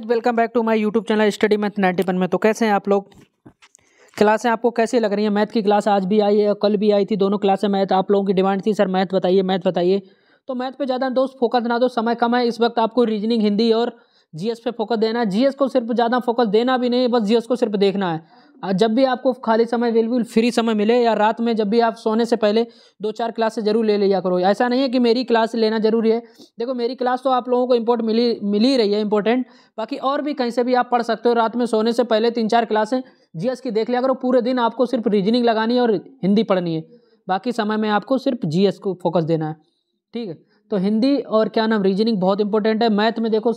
guys welcome back to my YouTube channel study math ninety one में तो कैसे हैं आप लोग क्लासें आपको कैसी लग रही हैं मैथ की क्लास आज भी आई है कल भी आई थी दोनों क्लासें मैथ आप लोगों की डिमांड थी सर मैथ बताइए मैथ बताइए तो मैथ पे ज़्यादा दोस्त फोकस ना दो समय कम है इस वक्त आपको रीजनिंग हिंदी और जीएस पे फोकस देना है जीएस को सिर्फ ज़्यादा फोकस देना भी नहीं बस जीएस को सिर्फ देखना है जब भी आपको खाली समय अवेलेबल फ्री समय मिले या रात में जब भी आप सोने से पहले दो चार क्लासेस जरूर ले लिया करो ऐसा नहीं है कि मेरी क्लास लेना जरूरी है देखो मेरी क्लास तो आप लोगों को इम्पोर्ट मिली मिल ही रही है इंपॉर्टेंट बाकी और भी कहीं से भी आप पढ़ सकते हो रात में सोने से पहले तीन चार क्लासें जी की देख लिया करो पूरे दिन आपको सिर्फ रीजनिंग लगानी है और हिंदी पढ़नी है बाकी समय में आपको सिर्फ जी को फोकस देना है ठीक है तो हिंदी और क्या नाम रीजनिंग बहुत इंपॉर्टेंट है मैथ में देखो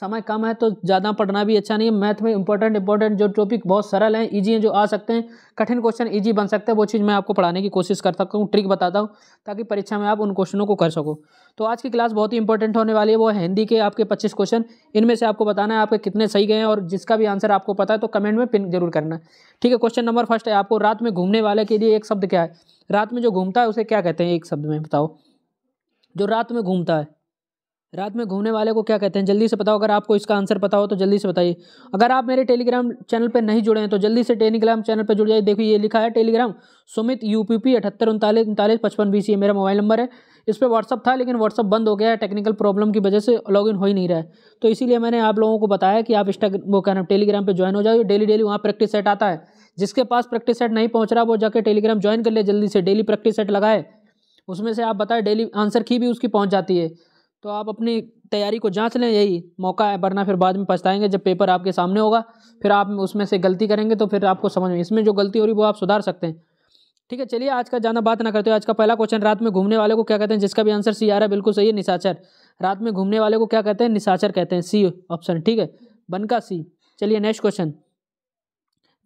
समय कम है तो ज़्यादा पढ़ना भी अच्छा नहीं है मैथ में इंपॉर्टेंट इंपॉर्टेंट जो टॉपिक बहुत सरल हैं इजी हैं जो आ सकते हैं कठिन क्वेश्चन इजी बन सकते हैं वो चीज़ मैं आपको पढ़ाने की कोशिश कर सकता हूँ ट्रिक बताता हूँ ताकि परीक्षा में आप उन क्वेश्चनों को कर सको तो आज की क्लास बहुत ही इंपॉर्टेंट होने वाली है वो हिंदी के आपके पच्चीस क्वेश्चन इनमें से आपको बताना है आपके कितने सही गए हैं और जिसका भी आंसर आपको पता है तो कमेंट में पिन जरूर करना ठीक है क्वेश्चन नंबर फर्स्ट है आपको रात में घूमने वाले के लिए एक शब्द क्या है रात में जो घूमता है उसे क्या कहते हैं एक शब्द में बताओ जो रात में घूमता है रात में घूमने वाले को क्या कहते हैं जल्दी से बताओ अगर आपको इसका आंसर पता हो तो जल्दी से बताइए अगर आप मेरे टेलीग्राम चैनल पर नहीं जुड़े हैं तो जल्दी से टेलीग्राम चैनल पर जुड़ जाइए देखो ये लिखा है Telegram Sumit U P P अठहत्तर उनतालीस उनतालीस पचपन बीस ये मेरा मोबाइल नंबर है इस पर व्हाट्सअप था लेकिन व्हाट्सअप बंद हो गया है टेक्निकल प्रॉब्लम की वजह से लॉगिन हो ही नहीं रहा है तो इसीलिए मैंने आप लोगों को बताया कि आप इंस्टा वो क्या नाम टेलीग्राम पर ज्वाइन हो जाओ डेली डेली वहाँ प्रैक्टिस सेट आता है जिसके पास प्रैक्टिस सेट नहीं पहुँच रहा वो जाकर टेलीग्राम ज्वाइन कर ले जल्दी से डेली प्रैक्टिस सेट लगाए उसमें से आप बताए डेली आंसर की भी उसकी पहुँच जाती है तो आप अपनी तैयारी को जांच लें यही मौका है वरना फिर बाद में पछताएंगे जब पेपर आपके सामने होगा फिर आप उसमें से गलती करेंगे तो फिर आपको समझ में इसमें जो गलती हो रही वो आप सुधार सकते हैं ठीक है चलिए आज का जाना बात ना करते हो आज का पहला क्वेश्चन रात में घूमने वाले को क्या कहते हैं जिसका भी आंसर सी आ रहा है बिल्कुल सही है निशाचर रात में घूमने वाले को क्या कहते हैं निशाचर कहते हैं सी ऑप्शन ठीक है बन का सी चलिए नेक्स्ट क्वेश्चन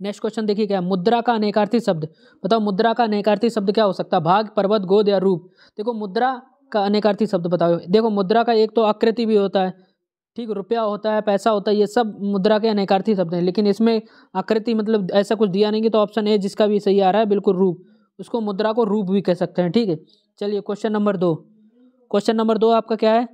नेक्स्ट क्वेश्चन देखिए क्या मुद्रा का अनेकार्थी शब्द बताओ मुद्रा का अनेकार्थी शब्द क्या हो सकता है भाग पर्वत गोद या रूप देखो मुद्रा का अनेकार्थी शब्द बताओ देखो मुद्रा का एक तो आकृति भी होता है ठीक रुपया होता है पैसा होता है ये सब मुद्रा के अनेकार्थी शब्द हैं लेकिन इसमें आकृति मतलब ऐसा कुछ दिया नहीं कि तो ऑप्शन ए जिसका भी सही आ रहा है बिल्कुल रूप उसको मुद्रा को रूप भी कह सकते हैं ठीक है चलिए क्वेश्चन नंबर दो क्वेश्चन नंबर दो आपका क्या है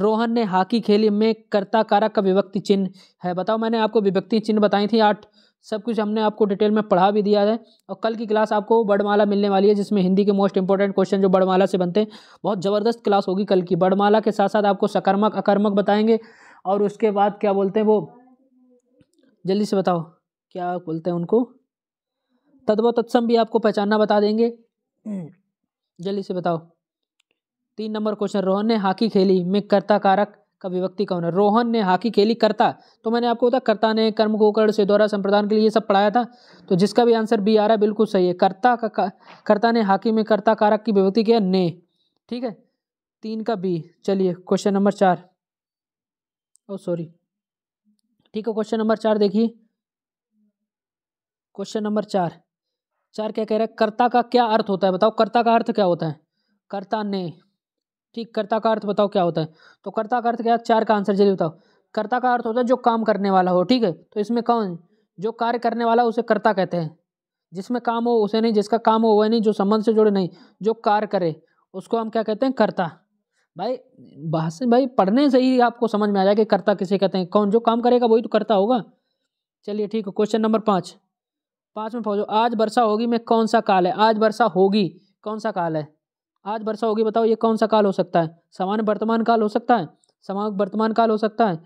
रोहन ने हॉकी खेली में कर्ता कारक का विभक्ति चिन्ह है बताओ मैंने आपको विभक्ति चिन्ह बताई थी आठ सब कुछ हमने आपको डिटेल में पढ़ा भी दिया है और कल की क्लास आपको बड़माला मिलने वाली है जिसमें हिंदी के मोस्ट इंपॉर्टेंट क्वेश्चन जो बड़माला से बनते हैं बहुत ज़बरदस्त क्लास होगी कल की बड़माला के साथ साथ आपको सकर्मक अकर्मक बताएंगे और उसके बाद क्या बोलते हैं वो जल्दी से बताओ क्या बोलते हैं उनको तद्व तत्सम भी आपको पहचानना बता देंगे जल्दी से बताओ तीन नंबर क्वेश्चन रोहन ने हॉकी खेली में कर्ता कारक का विभक्ति कौन है रोहन ने हाकी खेली करता तो मैंने आपको बताया करता ने कर्म गोकर्ण से द्वारा संप्रदान के लिए सब पढ़ाया था तो जिसका भी आंसर बी आ रहा है बिल्कुल सही है कर्ता का, कर्ता ने हाकी में कर्ता कारक की विभक्ति किया ने ठीक है तीन का बी चलिए क्वेश्चन नंबर चार ओ सॉरी ठीक है क्वेश्चन नंबर चार देखिए क्वेश्चन नंबर चार चार क्या कह रहा है कर्ता का क्या अर्थ होता है बताओ कर्ता का अर्थ क्या होता है कर्ता ने ठीक कर्ता का अर्थ बताओ क्या होता है तो कर्ता का अर्थ क्या चार का आंसर जल्दी बताओ कर्ता का अर्थ होता है जो काम करने वाला हो ठीक है तो इसमें कौन जो कार्य करने वाला उसे कर्ता कहते हैं जिसमें काम हो उसे नहीं जिसका काम हो वह नहीं जो संबंध से जुड़े नहीं जो कार्य करे उसको हम क्या कहते हैं कर्ता भाई से भाई पढ़ने से ही आपको समझ में आ जाएगा कि कर्ता किसे कहते हैं कौन जो काम करेगा वही तो करता होगा चलिए ठीक है क्वेश्चन नंबर पाँच पाँच में पहुँचो आज वर्षा होगी में कौन सा काल है आज वर्षा होगी कौन सा काल है आज वर्षा होगी बताओ ये कौन सा काल हो सकता है सामान्य वर्तमान काल हो सकता है सामान्य वर्तमान काल हो सकता है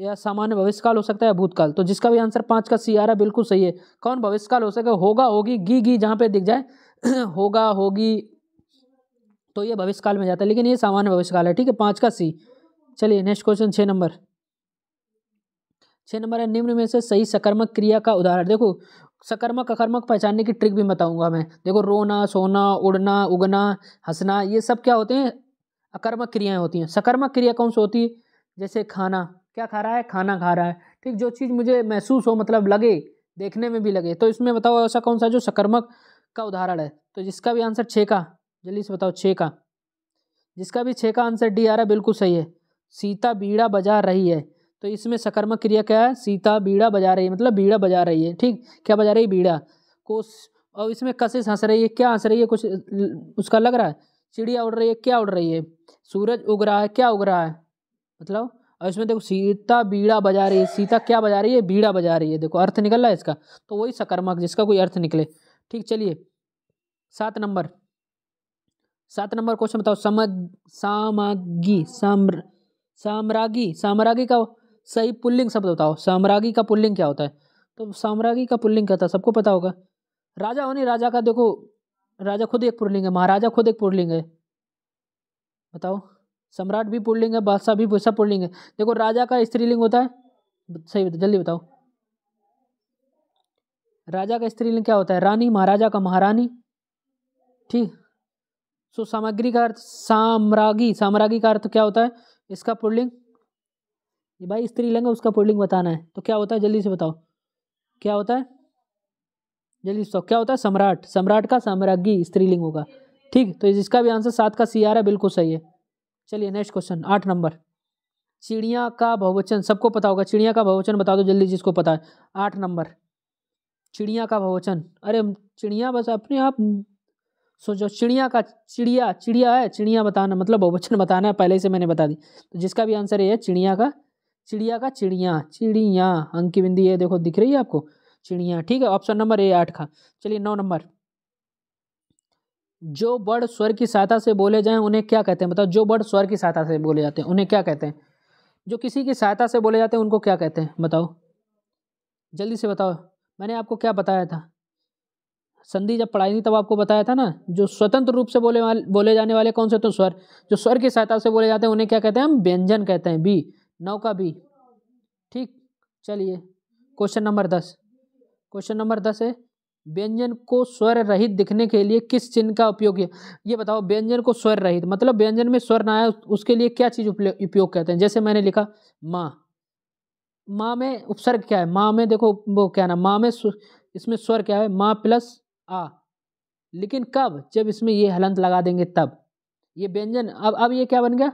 या सामान्य भविष्य काल हो सकता है भूतकाल तो जिसका भी आंसर पाँच का सी आ रहा बिल्कुल सही है कौन भविष्य काल हो सके होगा होगी गी गी जहाँ पे दिख जाए होगा होगी तो ये भविष्य काल में जाता है लेकिन ये सामान्य भविष्य काल है ठीक है पाँच का सी चलिए नेक्स्ट क्वेश्चन छः नंबर छः नंबर है निम्न में से सही सकर्मक क्रिया का उदाहरण देखो सकर्मक अकर्मक पहचानने की ट्रिक भी बताऊंगा मैं देखो रोना सोना उड़ना उगना हंसना ये सब क्या होते हैं अकर्मक क्रियाएं होती हैं सकर्मक क्रिया कौन सी होती है जैसे खाना क्या खा रहा है खाना खा रहा है ठीक जो चीज़ मुझे महसूस हो मतलब लगे देखने में भी लगे तो इसमें बताओ ऐसा कौन सा जो सकर्मक का उदाहरण है तो जिसका भी आंसर छः का जल्दी से बताओ छः का जिसका भी छः का आंसर डी आ रहा है बिल्कुल सही है सीता बीड़ा बजा रही है तो इसमें सकर्मक क्रिया क्या है सीता बीड़ा बजा रही है मतलब बीड़ा बजा रही है ठीक क्या बजा रही है बीड़ा कोश और इसमें कशिश हंस रही है क्या हंस रही है कुछ उसका लग रहा है चिड़िया उड़ रही है क्या उड़ रही है सूरज उग रहा है क्या उग रहा है मतलब और इसमें देखो सीता बीड़ा बजा रही है सीता क्या बजा रही है बीड़ा बजा रही है देखो अर्थ निकल रहा है इसका तो वही सकर्मक जिसका कोई अर्थ निकले ठीक चलिए सात नंबर सात नंबर क्वेश्चन बताओ समग सामागी साम्र साम्रागी साम्रागी का सही पुल्लिंग शब्द बताओ साम्रागी का पुल्लिंग क्या होता है तो साम्रागी का पुल्लिंग क्या था सबको पता होगा राजा होने राजा का देखो राजा खुद एक पुर्लिंग है महाराजा खुद एक पुर्लिंग है बताओ सम्राट भी पुर्लिंग है बादशाह भी सब पुर्लिंग है देखो राजा का स्त्रीलिंग होता है सही बताओ जल्दी बताओ राजा का स्त्रीलिंग क्या होता है रानी महाराजा का महारानी ठीक सो सामग्री का अर्थ साम्रागी साम्रागी का अर्थ क्या होता है इसका पुर्लिंग ये भाई स्त्रीलिंग है उसका पुल्लिंग बताना है तो क्या होता है जल्दी से बताओ क्या होता है जल्दी से क्या होता है सम्राट सम्राट का साम्राज्ञी स्त्रीलिंग होगा ठीक तो जिसका भी आंसर सात का सी आर है बिल्कुल सही है चलिए नेक्स्ट क्वेश्चन आठ नंबर चिड़िया का बहुवचन सबको पता होगा चिड़िया का बहुवचन बता दो जल्दी जिसको पता है आठ नंबर चिड़िया का बहुवचन अरे चिड़िया बस अपने आप सोचो चिड़िया का चिड़िया चिड़िया है चिड़िया बताना मतलब बहुवचन बताना है पहले से मैंने बता दी तो जिसका भी आंसर ये है चिड़िया का चिड़िया का चिड़िया चिड़िया अंक की बिंदी है देखो दिख रही है आपको चिड़िया ठीक है ऑप्शन नंबर ए आठ का चलिए नौ नंबर जो बर्ड स्वर की सहायता से बोले जाएं उन्हें क्या कहते हैं मतलब जो बर्ड स्वर की सहायता से बोले जाते हैं उन्हें क्या कहते हैं जो किसी की सहायता से बोले जाते हैं उनको क्या कहते हैं बताओ जल्दी से बताओ मैंने आपको क्या बताया था संधि जब पढ़ाई थी तब आपको बताया था ना जो स्वतंत्र रूप से बोले वाले बोले जाने वाले कौन से तो स्वर जो स्वर की सहायता से बोले जाते हैं उन्हें क्या कहते हैं हम व्यंजन कहते हैं बी नौ का बी ठीक चलिए क्वेश्चन नंबर दस क्वेश्चन नंबर दस है व्यंजन को स्वर रहित दिखने के लिए किस चिन्ह का उपयोग किया ये बताओ व्यंजन को स्वर रहित मतलब व्यंजन में स्वर ना आया उसके लिए क्या चीज़ उपयोग कहते हैं जैसे मैंने लिखा माँ माँ में उपसर्ग क्या है माँ में देखो वो क्या ना माँ में इसमें स्वर क्या है माँ प्लस आ लेकिन कब जब इसमें ये हलंत लगा देंगे तब ये व्यंजन अब अब ये क्या बन गया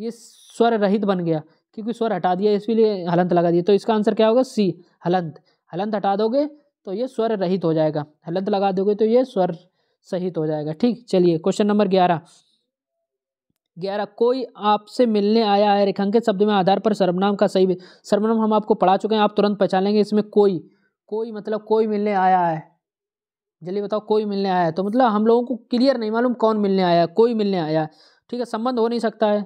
ये स्वर रहित बन गया क्योंकि स्वर हटा दिया इसलिए हलंत लगा दिया तो इसका आंसर क्या होगा सी हलंत हलंत हटा दोगे तो ये स्वर रहित हो जाएगा हलंत लगा दोगे तो ये स्वर सहित हो जाएगा ठीक चलिए क्वेश्चन नंबर ग्यारह ग्यारह कोई आपसे मिलने आया है रेखांकित शब्द में आधार पर सर्वनाम का सही सर्वनाम हम आपको पढ़ा चुके हैं आप तुरंत पहचान लेंगे इसमें कोई कोई मतलब कोई मिलने आया है जल्दी बताओ कोई मिलने आया है तो मतलब हम लोगों को क्लियर नहीं मालूम कौन मिलने आया है कोई मिलने आया है ठीक है संबंध हो नहीं सकता है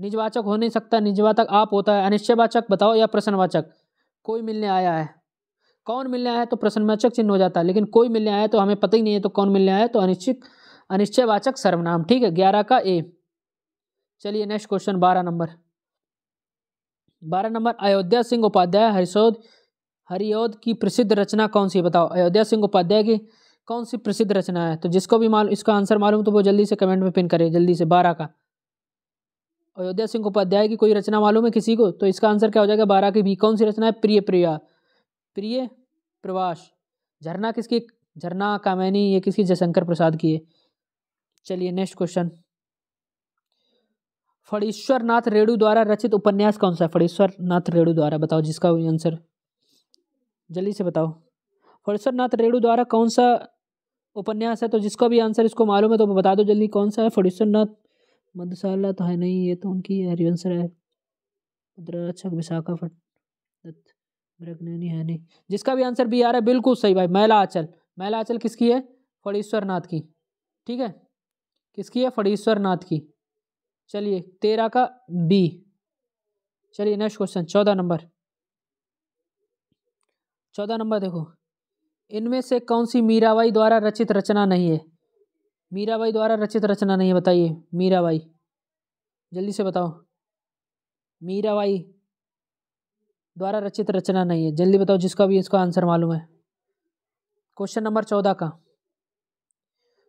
निजवाचक हो नहीं सकता निजवाचक आप होता है अनिश्चयवाचक बताओ या प्रश्नवाचक कोई मिलने आया है कौन मिलने आया है तो प्रश्नवाचक चिन्ह हो जाता है लेकिन कोई मिलने आया है तो हमें पता ही नहीं है तो कौन मिलने आया है तो अनिश्चित अनिश्चयवाचक सर्वनाम ठीक है ग्यारह का ए चलिए नेक्स्ट क्वेश्चन बारह नंबर बारह नंबर अयोध्या सिंह उपाध्याय हरिशोध हरिओद की प्रसिद्ध रचना कौन सी बताओ अयोध्या सिंह उपाध्याय की कौन सी प्रसिद्ध रचना है तो जिसको भी मालूम इसका आंसर मालूम तो वो जल्दी से कमेंट में पिन करे जल्दी से बारह का अयोध्या सिंह उपाध्याय की कोई रचना मालूम है किसी को तो इसका आंसर क्या हो जाएगा बारह की भी कौन सी रचना है प्रिय प्रिया प्रिय प्रवास झरना किसकी झरना कामैनी ये किसकी जयशंकर प्रसाद की है चलिए नेक्स्ट क्वेश्चन फणीश्वर नाथ रेणु द्वारा रचित उपन्यास कौन सा है फणीश्वर नाथ रेणु द्वारा बताओ जिसका आंसर जल्दी से बताओ फणीश्वर नाथ रेणु द्वारा कौन सा उपन्यास है तो जिसका भी आंसर इसको मालूम है तो बता दो जल्दी कौन सा है फणीश्वर नाथ मधुशाला तो है नहीं ये तो उनकी हरिवंश राय मुद्राक्षक विशाखापट मृगनैनी है नहीं जिसका भी आंसर बी आ रहा है बिल्कुल सही भाई मैला आचल मैला आचल किसकी है फड़ीश्वर नाथ की ठीक है किसकी है फड़ीश्वर नाथ की चलिए तेरह का बी चलिए नेक्स्ट क्वेश्चन चौदह नंबर चौदह नंबर देखो इनमें से कौन सी मीराबाई द्वारा रचित रचना नहीं है मीराबाई द्वारा रचित रचना नहीं है बताइए मीराबाई जल्दी से बताओ मीराबाई द्वारा रचित रचना नहीं है जल्दी बताओ जिसका भी इसका आंसर मालूम है क्वेश्चन नंबर चौदह का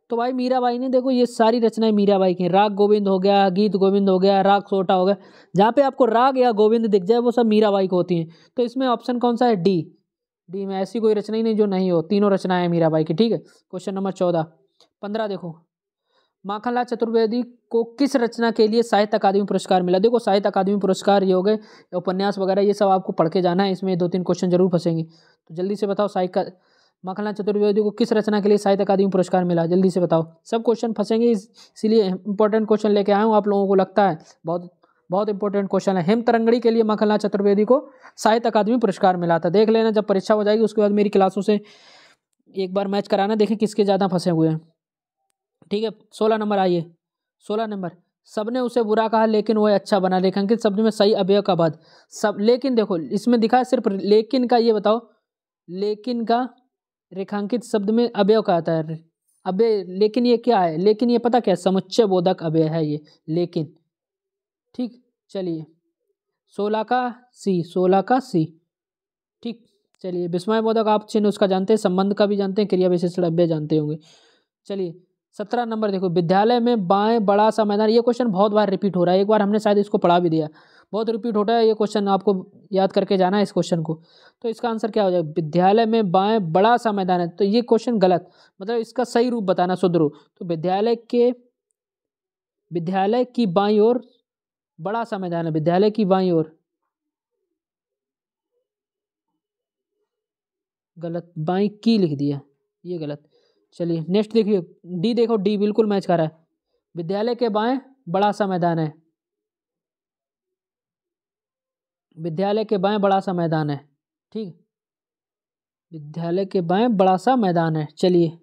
तो भाई मीराबाई ने देखो ये सारी रचनाएं मीराबाई की राग गोविंद हो गया गीत गोविंद हो गया राग छोटा हो गया जहाँ पे आपको राग या गोविंद दिख जाए वो सब मीराबाई को होती हैं तो इसमें ऑप्शन कौन सा है डी डी में ऐसी कोई रचना ही नहीं जो नहीं हो तीनों रचनाएं मीराबाई की ठीक है क्वेश्चन नंबर चौदह पंद्रह देखो माखनलाल चतुर्वेदी को किस रचना के लिए साहित्य अकादमी पुरस्कार मिला देखो साहित्य अकादमी पुरस्कार ये हो गए उपन्यास वगैरह ये सब आपको पढ़ के जाना है इसमें दो तीन क्वेश्चन जरूर फंसेंगे तो जल्दी से बताओ साहित्य माखनलाल चतुर्वेदी को किस रचना के लिए साहित्य अकादमी पुरस्कार मिला जल्दी से बताओ सब क्वेश्चन फंसेंगे इसीलिए इंपॉर्टेंट क्वेश्चन लेके आया हूँ आप लोगों को लगता है बहुत बहुत इंपॉर्टेंट क्वेश्चन है हेम तरंगड़ी के लिए माखनलाल चतुर्वेदी को साहित्य अकादमी पुरस्कार मिला था देख लेना जब परीक्षा हो जाएगी उसके बाद मेरी क्लासों से एक बार मैच कराना देखें किसके ज़्यादा फंसे हुए हैं ठीक है सोलह नंबर आइए सोलह नंबर सबने उसे बुरा कहा लेकिन वह अच्छा बना रेखांकित शब्द में सही अवयव का बाद सब लेकिन देखो इसमें दिखा सिर्फ लेकिन का ये बताओ लेकिन का रेखांकित शब्द में अवयव का आता है अव्यय लेकिन ये क्या है लेकिन ये पता क्या है समुच्चय बोधक अव्यय है ये लेकिन ठीक चलिए सोलह का सी सोलह का सी ठीक चलिए विस्मय बोधक आप चिन्ह उसका जानते हैं संबंध का भी जानते हैं क्रिया विशेषण अभ्यय जानते होंगे चलिए सत्रह नंबर देखो विद्यालय में बाएं बड़ा सा मैदान ये क्वेश्चन बहुत बार रिपीट हो रहा है एक बार हमने शायद इसको पढ़ा भी दिया बहुत रिपीट होता है ये क्वेश्चन आपको याद करके जाना है इस क्वेश्चन को तो इसका आंसर क्या हो जाएगा विद्यालय में बाएं बड़ा सा मैदान है तो ये क्वेश्चन गलत मतलब इसका सही रूप बताना शुद्ध रूप तो विद्यालय के विद्यालय की बाई और बड़ा सा मैदान है विद्यालय की बाई और गलत बाई की लिख दिया ये गलत चलिए नेक्स्ट देखिए डी देखो डी बिल्कुल मैच कर रहा है विद्यालय के बाएं बड़ा सा मैदान है विद्यालय के बाएं बड़ा सा मैदान है ठीक विद्यालय के बाएं बड़ा सा मैदान है चलिए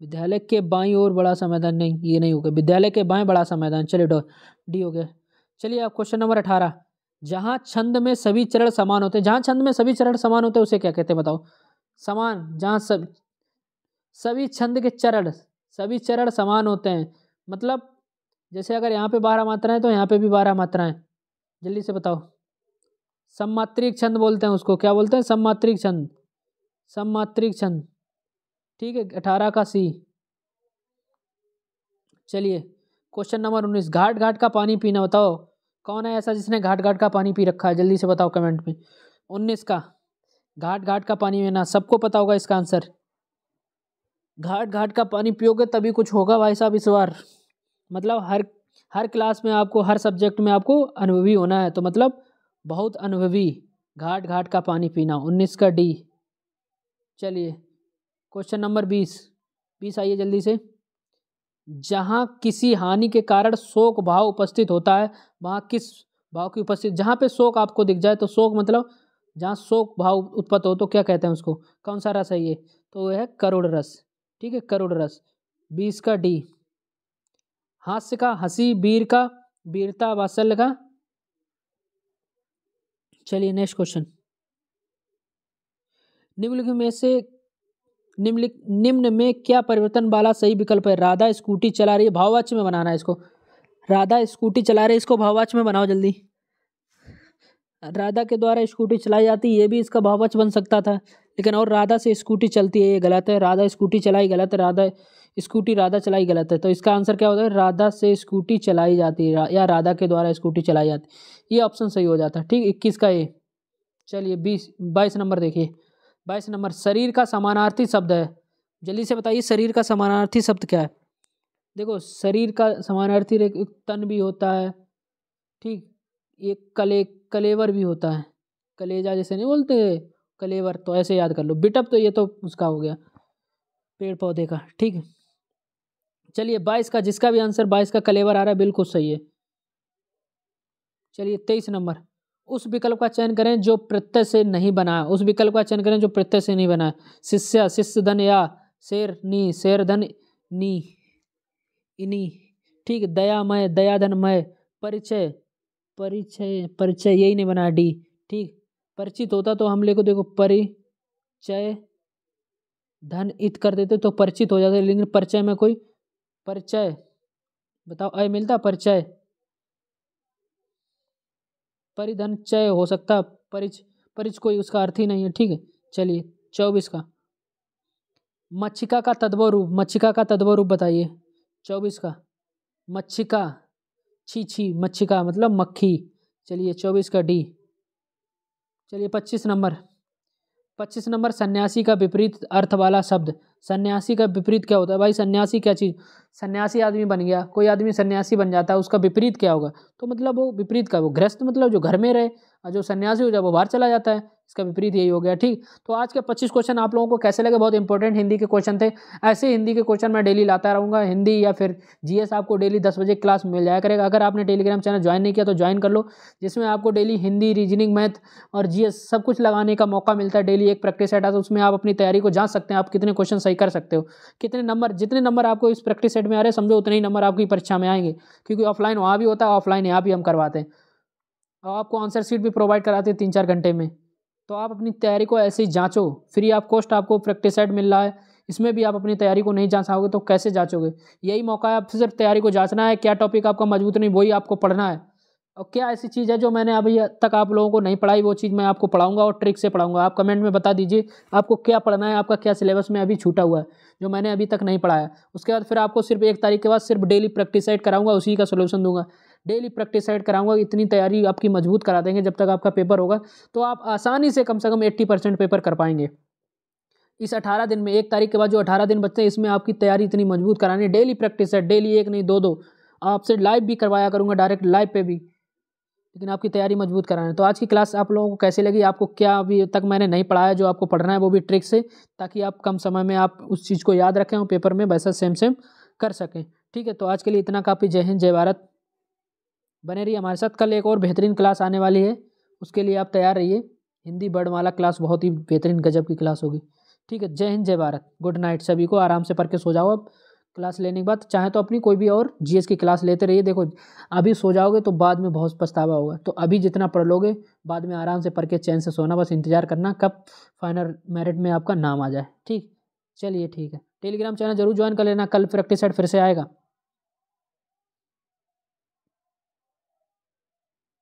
विद्यालय के बाई और बड़ा सा मैदान नहीं ये नहीं होगा विद्यालय के बाएं बड़ा सा मैदान चलिए डॉ डी हो गया चलिए आप क्वेश्चन नंबर अठारह जहाँ छंद में सभी चरण समान होते हैं जहाँ छंद में सभी चरण समान होते हैं उसे क्या कहते हैं बताओ समान जहाँ सब सभी छंद के चरण सभी चरण समान होते हैं मतलब जैसे अगर यहाँ पे बारह है तो यहाँ पे भी बारह मात्राएँ जल्दी से बताओ सम्मात्रिक छंद बोलते हैं उसको क्या बोलते हैं सम्मात्रिक छंद सम्मात्रिक छंद ठीक है अठारह का सी चलिए क्वेश्चन नंबर उन्नीस घाट घाट का पानी पीना बताओ कौन है ऐसा जिसने घाट घाट का पानी पी रखा है जल्दी से बताओ कमेंट में उन्नीस का घाट घाट का पानी पीना सबको पता होगा इसका आंसर घाट घाट का पानी पियोगे तभी कुछ होगा भाई साहब इस बार मतलब हर हर क्लास में आपको हर सब्जेक्ट में आपको अनुभवी होना है तो मतलब बहुत अनुभवी घाट घाट का पानी पीना उन्नीस का डी चलिए क्वेश्चन नंबर बीस बीस आइए जल्दी से जहाँ किसी हानि के कारण शोक भाव उपस्थित होता है वहाँ किस भाव की उपस्थित जहाँ पे शोक आपको दिख जाए तो शोक मतलब जहाँ शोक भाव उत्पन्न हो तो क्या कहते हैं उसको कौन सा रस है ये तो वह है करुड़ रस ठीक है करुड़ रस बीस का डी हास्य का हंसी वीर का वीरता वात्सल्य का चलिए नेक्स्ट क्वेश्चन निम्नलिखित में से निम्नलिख निम्न में क्या परिवर्तन वाला सही विकल्प है राधा स्कूटी चला रही है भाववाच में बनाना है इसको राधा स्कूटी चला रही है इसको भाववाच में बनाओ जल्दी राधा के द्वारा स्कूटी चलाई जाती है ये भी इसका भाववाच बन सकता था लेकिन और राधा से स्कूटी चलती है ये गलत है राधा स्कूटी चलाई गलत है राधा स्कूटी राधा चलाई गलत है तो इसका आंसर क्या होता है राधा से स्कूटी चलाई जाती है या राधा के द्वारा स्कूटी चलाई जाती ये ऑप्शन सही हो जाता है ठीक इक्कीस का ये चलिए बीस बाईस नंबर देखिए बाईस नंबर शरीर का समानार्थी शब्द है जल्दी से बताइए शरीर का समानार्थी शब्द क्या है देखो शरीर का समानार्थी एक तन भी होता है ठीक एक कले कलेवर भी होता है कलेजा जैसे नहीं बोलते कलेवर तो ऐसे याद कर लो बिटअप तो ये तो उसका हो गया पेड़ पौधे का ठीक है चलिए बाईस का जिसका भी आंसर बाईस का कलेवर आ रहा है बिल्कुल सही है चलिए तेईस नंबर उस विकल्प का चयन करें जो प्रत्यय से नहीं बना उस विकल्प का चयन करें जो प्रत्यय से नहीं बना शिष्य शिष्य धन या शेर नी शेर धन नी इनी ठीक दयामय दयाधनमय परिचय परिचय परिचय यही नहीं बना डी ठीक परिचित होता तो हम लेको देखो परिचय धन इत कर देते तो परिचित हो जाते लेकिन परिचय में कोई परिचय बताओ अय मिलता परिचय परिधन चय हो सकता परिच परिच कोई उसका अर्थ ही नहीं है ठीक है चलिए चौबीस का मच्छिका का तद्व रूप मच्छिका का तद्व रूप बताइए चौबीस का मच्छिका छी छी मच्छिका मतलब मक्खी चलिए चौबीस का डी चलिए पच्चीस नंबर पच्चीस नंबर सन्यासी का विपरीत अर्थ वाला शब्द सन्यासी का विपरीत क्या होता है भाई सन्यासी क्या चीज़ सन्यासी आदमी बन गया कोई आदमी सन्यासी बन जाता है उसका विपरीत क्या होगा तो मतलब वो विपरीत का वो ग्रस्त मतलब जो घर में रहे और जो सन्यासी हो जाए वो बाहर चला जाता है इसका विपरीत यही हो गया ठीक तो आज के 25 क्वेश्चन आप लोगों को कैसे लगे बहुत इंपॉर्टेंट हिंदी के क्वेश्चन थे ऐसे हिंदी के क्वेश्चन मैं डेली लाता रहूँगा हिंदी या फिर जी आपको डेली दस बजे क्लास मिल जाया करेगा अगर आपने टेलीग्राम चैनल ज्वाइन नहीं किया तो ज्वाइन कर लो जिसमें आपको डेली हिंदी रीजनिंग मैथ और जी सब कुछ लगाने का मौका मिलता है डेली एक प्रैक्टिस सेट आता है तो उसमें आप अपनी तैयारी को जान सकते हैं आप कितने क्वेश्चन सही कर सकते हो कितने नंबर जितने नंबर आपको इस प्रैक्टिस सेट में आ रहे समझो उतने ही नंबर आपकी परीक्षा में आएंगे क्योंकि ऑफलाइन वहाँ भी होता है ऑफलाइन यहाँ भी हम करवाते हैं और आपको आंसर शीट भी प्रोवाइड कराते हैं तीन चार घंटे में तो आप अपनी तैयारी को ऐसे ही जाँचो फ्री ऑफ कॉस्ट आपको प्रैक्टिस सेट मिल रहा है इसमें भी आप अपनी तैयारी को नहीं जाँचाओगे तो कैसे जाँचोगे यही मौका है आप सिर्फ तैयारी को जांचना है क्या टॉपिक आपका मजबूत नहीं वही आपको पढ़ना है और क्या ऐसी चीज़ है जो मैंने अभी तक आप लोगों को नहीं पढ़ाई वो चीज़ मैं आपको पढ़ाऊंगा और ट्रिक से पढ़ाऊंगा आप कमेंट में बता दीजिए आपको क्या पढ़ना है आपका क्या सिलेबस में अभी छूटा हुआ है जो मैंने अभी तक नहीं पढ़ाया उसके बाद फिर आपको सिर्फ एक तारीख के बाद सिर्फ डेली प्रैक्टिसाइड कराऊंगा उसी का सोल्यूशन दूंगा डेली प्रैक्टिसाइड कराऊंगा इतनी तैयारी आपकी मजबूत करा देंगे जब तक आपका पेपर होगा तो आप आसानी से कम से कम एट्टी पेपर कर पाएंगे इस अठारह दिन में एक तारीख के बाद जो अठारह दिन बचते हैं इसमें आपकी तैयारी इतनी मजबूत करानी है डेली प्रैक्टिस है डेली एक नहीं दो दो आपसे लाइव भी करवाया करूँगा डायरेक्ट लाइव पर भी लेकिन आपकी तैयारी मजबूत कराना है तो आज की क्लास आप लोगों को कैसे लगी आपको क्या अभी तक मैंने नहीं पढ़ाया जो आपको पढ़ना है वो भी ट्रिक से ताकि आप कम समय में आप उस चीज़ को याद रखें और पेपर में वैसा सेम सेम कर सकें ठीक है तो आज के लिए इतना काफ़ी जय हिंद जय भारत बने रही हमारे साथ कल एक और बेहतरीन क्लास आने वाली है उसके लिए आप तैयार रहिए हिंदी बर्ड वाला क्लास बहुत ही बेहतरीन गजब की क्लास होगी ठीक है जय हिंद जय भारत गुड नाइट सभी को आराम से पढ़ के सो जाओ अब क्लास लेने के बाद चाहे तो अपनी कोई भी और जीएस की क्लास लेते रहिए देखो अभी सो जाओगे तो बाद में बहुत पछतावा होगा तो अभी जितना पढ़ लोगे बाद में आराम से पढ़ के चैन से सोना बस इंतजार करना कब फाइनल मेरिट में आपका नाम आ जाए ठीक चलिए ठीक है टेलीग्राम चैनल जरूर ज्वाइन कर लेना कल प्रैक्टिस सेट फिर से आएगा